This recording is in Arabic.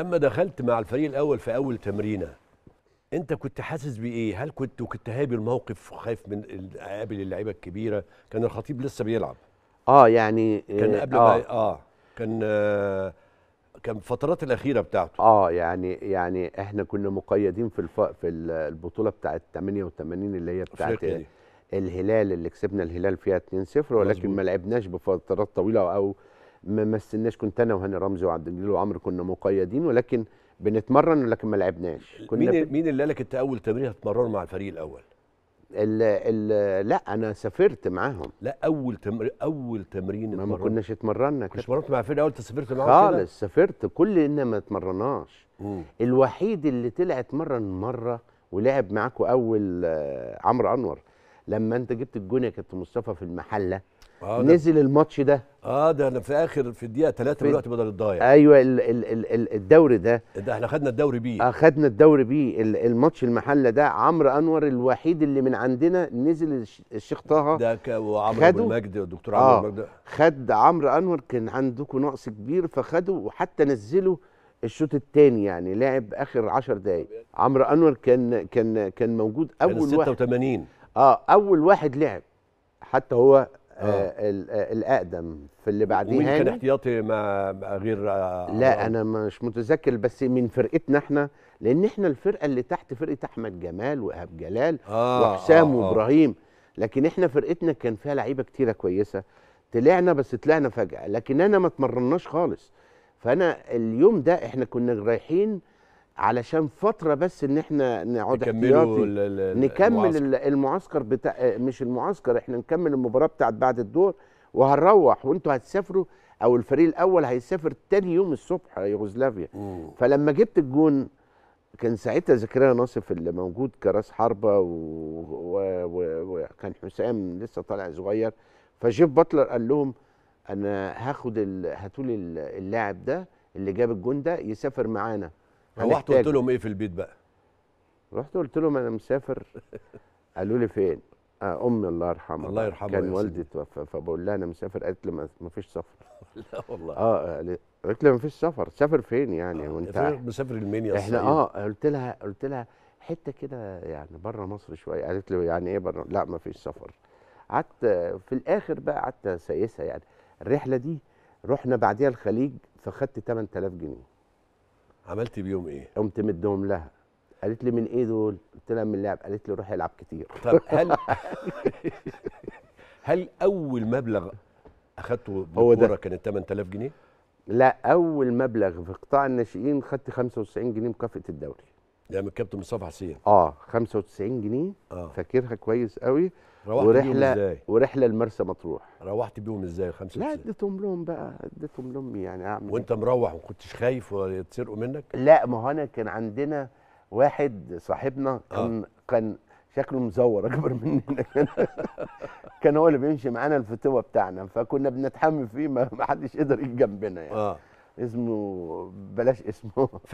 لما دخلت مع الفريق الاول في اول تمرينه انت كنت حاسس بايه هل كنت كنت هابي الموقف خايف من قابل اللعيبه الكبيره كان الخطيب لسه بيلعب اه يعني كان آه، قبل آه. ما اه كان آه كان الفترات الاخيره بتاعته اه يعني يعني احنا كنا مقيدين في الف... في البطوله بتاعه 88 اللي هي بتاعه الهلال اللي كسبنا الهلال فيها 2-0 ولكن مزبوط. ما لعبناش بفترات طويله او ما مثلناش كنت انا وهاني رمزي وعبد الجليل وعمرو كنا مقيدين ولكن بنتمرن ولكن ما لعبناش كنا مين مين اللي قالك انت اول تمرين هتتمرن مع الفريق الاول؟ ال ال لا انا سافرت معاهم لا اول تمرين اول تمرين ما, ما كناش اتمرنا كنت اتمرنت مع الفريق الاول انت سافرت معاهم خالص سافرت كل ان ما اتمرناش الوحيد اللي طلع اتمرن مره ولعب معاكم اول آه، عمرو انور لما انت جبت الجون يا كابتن مصطفى في المحله آه نزل الماتش ده اه ده انا في اخر في الدقيقه 3 من الوقت بدل الضايع ايوه الـ الـ الـ الـ الدوري ده ده احنا خدنا الدوري بيه اه خدنا الدوري بيه الماتش المحله ده عمرو انور الوحيد اللي من عندنا نزل الشيخ طه ده وعمرو ابو المجد والدكتور عمرو آه المجد خد عمرو انور كان عندكم نقص كبير فخده وحتى نزله الشوط الثاني يعني لعب اخر 10 دقائق عمرو انور كان كان كان موجود اول كان واحد 86 اه اول واحد لعب حتى هو آه, آه. الاقدم في اللي بعديه ومين كان احتياطي ما غير آه لا آه، آه. انا مش متذكر بس من فرقتنا احنا لان احنا الفرقه اللي تحت فرقه احمد جمال وإيهاب جلال آه وحسام آه وابراهيم لكن احنا فرقتنا كان فيها لعيبه كتيره كويسه طلعنا بس طلعنا فجاه لكن انا ما اتمرناش خالص فانا اليوم ده احنا كنا رايحين علشان فتره بس ان احنا نقعد احتياطي نكمل المعسكر, المعسكر بتاع مش المعسكر احنا نكمل المباراه بتاعت بعد الدور وهنروح وانتوا هتسافروا او الفريق الاول هيسافر تاني يوم الصبح يوغوسلافيا فلما جبت الجون كان ساعتها زكريا ناصف اللي موجود كراس حربه وكان و... و... حسام لسه طالع صغير فجيف باتلر قال لهم انا هاخد ال... هاتوا لي اللاعب ده اللي جاب الجون ده يسافر معانا روحت قلت لهم ايه في البيت بقى رحت قلت لهم انا مسافر قالوا لي فين آه امي الله يرحمها الله يرحمها كان والدي توفى فبقول لها انا مسافر قالت لي ما فيش سفر لا والله اه قالت لي ما فيش سفر سافر فين يعني آه. وانت مسافر لمين يا احنا اه قلت لها قلت لها حته كده يعني بره مصر شويه قالت لي يعني ايه بره لا ما فيش سفر قعدت في الاخر بقى قعدت سايسها يعني الرحله دي رحنا بعديها الخليج فخدت 8000 جنيه عملت بيهم ايه؟ قمت مدهم لها قالت لي من ايه دول؟ قلت لها من اللعب قالت لي روح العب كتير طب هل هل اول مبلغ اخدته بالكوره كان 8000 جنيه؟ لا اول مبلغ في قطاع الناشئين خدت 95 جنيه مكافاه الدوري من الكابتن مصطفى حسين اه 95 جنيه آه. فاكرها كويس قوي روحت ورحله بيهم ازاي؟ ورحله لمرسى مطروح روحت بيهم ازاي 95 لا اديتهم لهم بقى اديتهم لهم يعني اعمل وانت مروح ما كنتش خايف ولا يتسرقوا منك؟ لا ما هو انا كان عندنا واحد صاحبنا آه. كان آه. كان شكله مزور اكبر مننا كان هو اللي بيمشي معانا الفتوه بتاعنا فكنا بنتحمل فيه ما حدش قدر يجي جنبنا يعني آه. اسمه بلاش اسمه